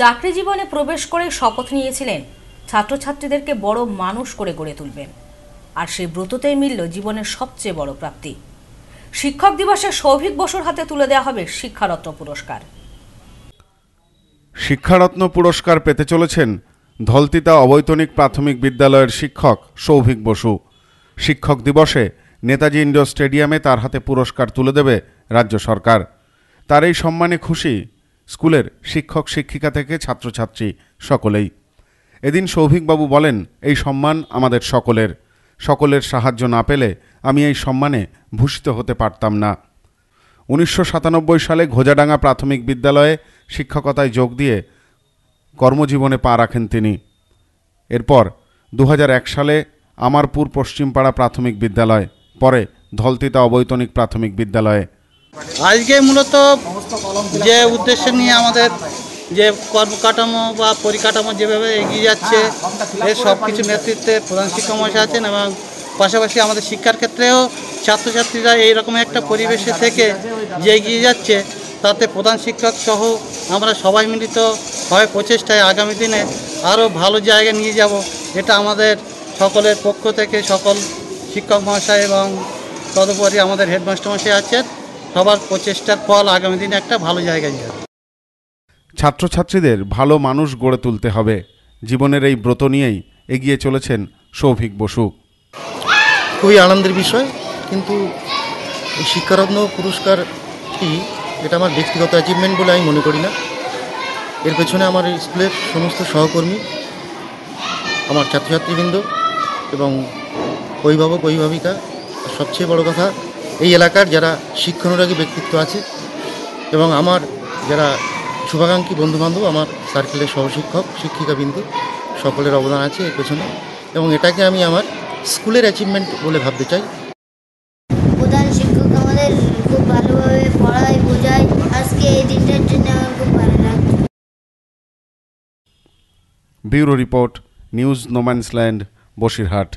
চাকরি জীবনে প্রবেশ করে শপথ নিয়েছিলেন ছাত্রছাত্রীদেরকে বড় মানুষ করে গড়ে তুলবেন আর সেই ব্রততেই মিলল জীবনের সবচেয়ে বড় প্রাপ্তি শিক্ষক দিবসে সৌভিক বসুর হাতে তুলে দেওয়া হবে শিক্ষারত্ন পুরস্কার শিক্ষারত্ন পুরস্কার পেতে চলেছেন ধলতিতা অবৈতনিক প্রাথমিক বিদ্যালয়ের শিক্ষক সৌভিক বসু শিক্ষক দিবসে নেতাজি ইন্ডোর স্টেডিয়ামে তার হাতে পুরস্কার তুলে দেবে রাজ্য সরকার তার এই সম্মানে খুশি স্কুলের শিক্ষক শিক্ষিকা থেকে ছাত্রছাত্রী সকলেই এদিন সৌভিকবাবু বলেন এই সম্মান আমাদের সকলের সকলের সাহায্য না পেলে আমি এই সম্মানে ভূষিত হতে পারতাম না উনিশশো সালে ঘোজাডাঙ্গা প্রাথমিক বিদ্যালয়ে শিক্ষকতায় যোগ দিয়ে কর্মজীবনে পা রাখেন তিনি এরপর দু সালে আমারপুর পশ্চিমপাড়া প্রাথমিক বিদ্যালয় পরে ধলতিতা অবৈতনিক প্রাথমিক বিদ্যালয়ে আজকে মূলত যে উদ্দেশ্য নিয়ে আমাদের যে কর্মকাঠামো বা পরিকাঠামো যেভাবে এগিয়ে যাচ্ছে এর সব কিছু নেতৃত্বে প্রধান শিক্ষক মহাশয় আছেন এবং পাশাপাশি আমাদের শিক্ষার ক্ষেত্রেও ছাত্রছাত্রীরা এইরকম একটা পরিবেশে থেকে যে এগিয়ে যাচ্ছে তাতে প্রধান শিক্ষক সহ আমরা সবাই মিলিত হয় প্রচেষ্টায় আগামী দিনে আরও ভালো জায়গায় নিয়ে যাব এটা আমাদের সকলের পক্ষ থেকে সকল শিক্ষক মহাশয় এবং তদুপরি আমাদের হেডমাস্টার মশাই আছেন সবার প্রচেষ্টার ফল আগামী দিনে একটা ভালো জায়গায় যাবে ছাত্রছাত্রীদের ভালো মানুষ গড়ে তুলতে হবে জীবনের এই ব্রত নিয়েই এগিয়ে চলেছেন সৌভিক বসু খুবই আনন্দের বিষয় কিন্তু শিক্ষারত্ন পুরস্কারটি এটা আমার ব্যক্তিগত অ্যাচিভমেন্ট বলে আমি মনে করি না এর পেছনে আমার স্কুলের সমস্ত সহকর্মী আমার ছাত্রছাত্রীবৃন্দ এবং অভিভাবক অভিভাবিকা সবচেয়ে বড় কথা এই এলাকার যারা শিক্ষানুরাগী ব্যক্তিত্ব আছে এবং আমার যারা শুভাকাঙ্ক্ষী বন্ধুবান্ধব আমার সার্কেলের সহশিক্ষক শিক্ষিকাবিন্দু সকলের অবদান আছে এর পেছনে এবং এটাকে আমি আমার স্কুলের অ্যাচিভমেন্ট বলে ভাবতে চাই আজকে bureau report news no man's land Basirhat